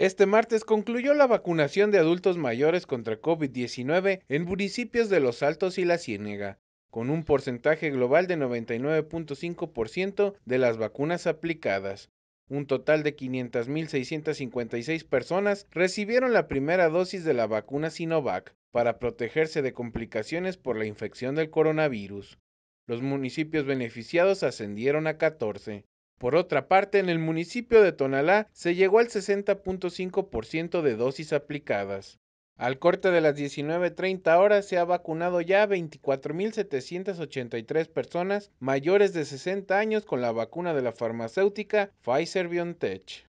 Este martes concluyó la vacunación de adultos mayores contra COVID-19 en municipios de Los Altos y La Ciénega, con un porcentaje global de 99.5% de las vacunas aplicadas. Un total de 500.656 personas recibieron la primera dosis de la vacuna Sinovac para protegerse de complicaciones por la infección del coronavirus. Los municipios beneficiados ascendieron a 14. Por otra parte, en el municipio de Tonalá se llegó al 60.5% de dosis aplicadas. Al corte de las 19.30 horas se ha vacunado ya 24.783 personas mayores de 60 años con la vacuna de la farmacéutica Pfizer BioNTech.